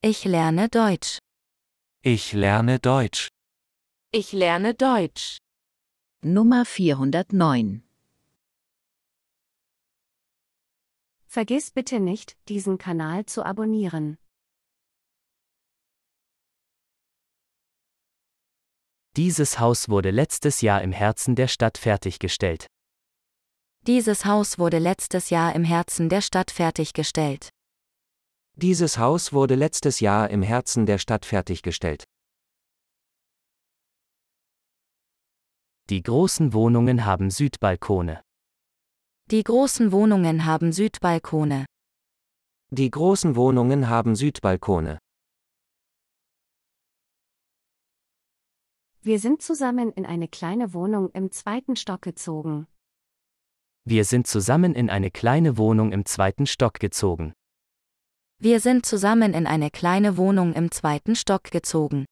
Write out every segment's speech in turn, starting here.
Ich lerne Deutsch. Ich lerne Deutsch. Ich lerne Deutsch. Nummer 409. Vergiss bitte nicht, diesen Kanal zu abonnieren. Dieses Haus wurde letztes Jahr im Herzen der Stadt fertiggestellt. Dieses Haus wurde letztes Jahr im Herzen der Stadt fertiggestellt. Dieses Haus wurde letztes Jahr im Herzen der Stadt fertiggestellt. Die großen Wohnungen haben Südbalkone. Die großen Wohnungen haben Südbalkone. Die großen Wohnungen haben Südbalkone. Wir sind zusammen in eine kleine Wohnung im zweiten Stock gezogen. Wir sind zusammen in eine kleine Wohnung im zweiten Stock gezogen. Wir sind zusammen in eine kleine Wohnung im zweiten Stock gezogen.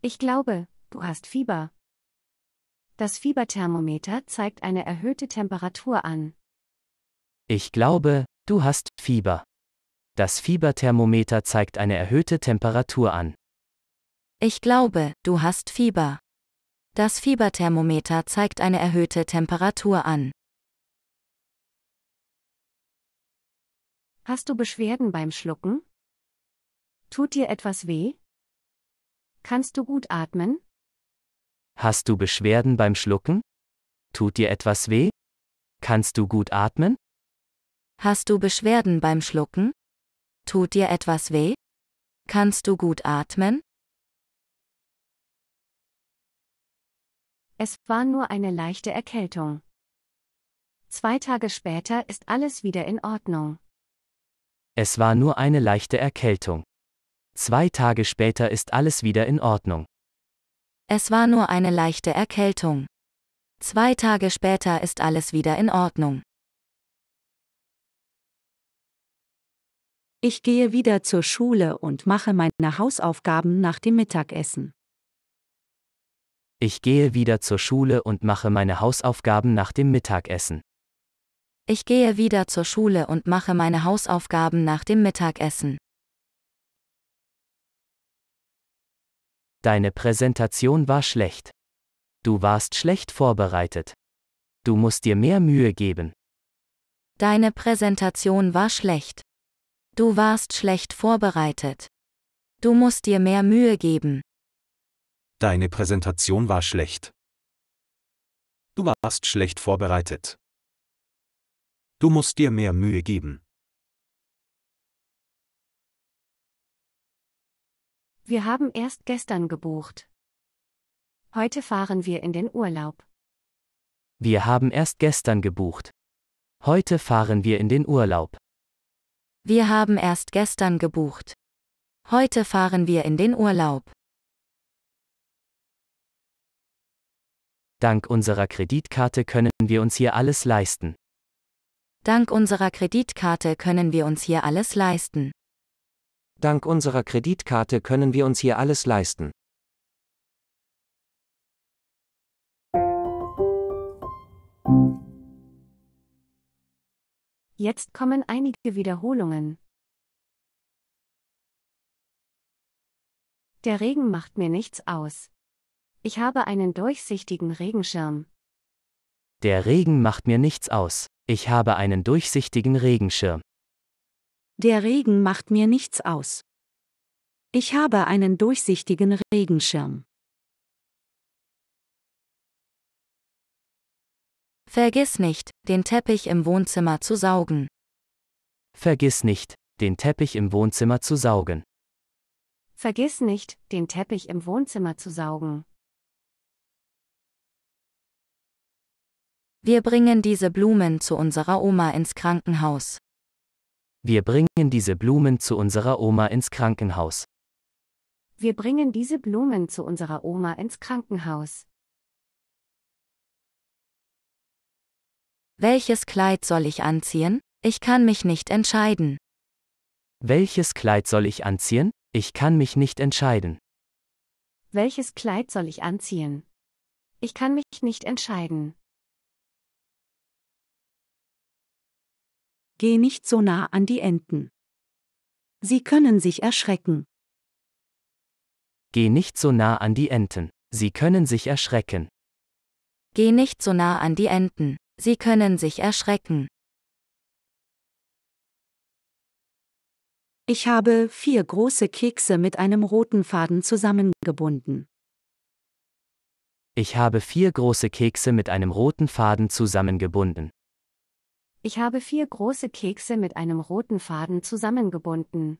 Ich glaube, du hast Fieber. Das Fieberthermometer zeigt eine erhöhte Temperatur an. Ich glaube, du hast Fieber. Das Fieberthermometer zeigt eine erhöhte Temperatur an. Ich glaube, du hast Fieber. Das Fieberthermometer zeigt eine erhöhte Temperatur an. Hast du Beschwerden beim Schlucken? Tut dir etwas weh? Kannst du gut atmen? Hast du Beschwerden beim Schlucken? Tut dir etwas weh? Kannst du gut atmen? Hast du Beschwerden beim Schlucken? Tut dir etwas weh? Kannst du gut atmen? Es war nur eine leichte Erkältung. Zwei Tage später ist alles wieder in Ordnung. Es war nur eine leichte Erkältung. Zwei Tage später ist alles wieder in Ordnung. Es war nur eine leichte Erkältung. Zwei Tage später ist alles wieder in Ordnung. Ich gehe wieder zur Schule und mache meine Hausaufgaben nach dem Mittagessen. Ich gehe wieder zur Schule und mache meine Hausaufgaben nach dem Mittagessen. Ich gehe wieder zur Schule und mache meine Hausaufgaben nach dem Mittagessen. Deine Präsentation war schlecht. Du warst schlecht vorbereitet. Du musst dir mehr Mühe geben. Deine Präsentation war schlecht. Du warst schlecht vorbereitet. Du musst dir mehr Mühe geben. Deine Präsentation war schlecht. Du warst schlecht vorbereitet. Du musst dir mehr Mühe geben. Wir haben erst gestern gebucht. Heute fahren wir in den Urlaub. Wir haben erst gestern gebucht. Heute fahren wir in den Urlaub. Wir haben erst gestern gebucht. Heute fahren wir in den Urlaub. Dank unserer Kreditkarte können wir uns hier alles leisten. Dank unserer Kreditkarte können wir uns hier alles leisten. Dank unserer Kreditkarte können wir uns hier alles leisten. Jetzt kommen einige Wiederholungen. Der Regen macht mir nichts aus. Ich habe einen durchsichtigen Regenschirm. Der Regen macht mir nichts aus. Ich habe einen durchsichtigen Regenschirm. Der Regen macht mir nichts aus. Ich habe einen durchsichtigen Regenschirm. Vergiss nicht, den Teppich im Wohnzimmer zu saugen. Vergiss nicht, den Teppich im Wohnzimmer zu saugen. Vergiss nicht, den Teppich im Wohnzimmer zu saugen. Wir bringen diese Blumen zu unserer Oma ins Krankenhaus. Wir bringen diese Blumen zu unserer Oma ins Krankenhaus. Wir bringen diese Blumen zu unserer Oma ins Krankenhaus. Welches Kleid soll ich anziehen? Ich kann mich nicht entscheiden. Welches Kleid soll ich anziehen? Ich kann mich nicht entscheiden. Welches Kleid soll ich anziehen? Ich kann mich nicht entscheiden. Geh nicht so nah an die Enten. Sie können sich erschrecken. Geh nicht so nah an die Enten. Sie können sich erschrecken. Geh nicht so nah an die Enten. Sie können sich erschrecken. Ich habe vier große Kekse mit einem roten Faden zusammengebunden. Ich habe vier große Kekse mit einem roten Faden zusammengebunden. Ich habe vier große Kekse mit einem roten Faden zusammengebunden.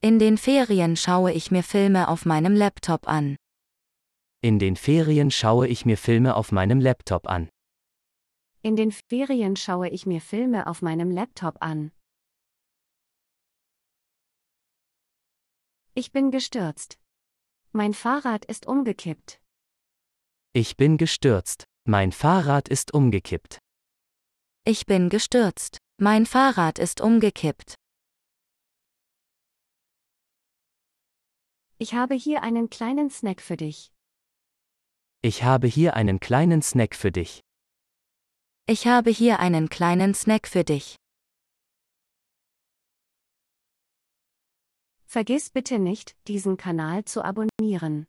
In den Ferien schaue ich mir Filme auf meinem Laptop an. In den Ferien schaue ich mir Filme auf meinem Laptop an. In den Ferien schaue ich mir Filme auf meinem Laptop an. Ich bin gestürzt. Mein Fahrrad ist umgekippt. Ich bin gestürzt. Mein Fahrrad ist umgekippt. Ich bin gestürzt. Mein Fahrrad ist umgekippt. Ich habe hier einen kleinen Snack für dich. Ich habe hier einen kleinen Snack für dich. Ich habe hier einen kleinen Snack für dich. Vergiss bitte nicht, diesen Kanal zu abonnieren.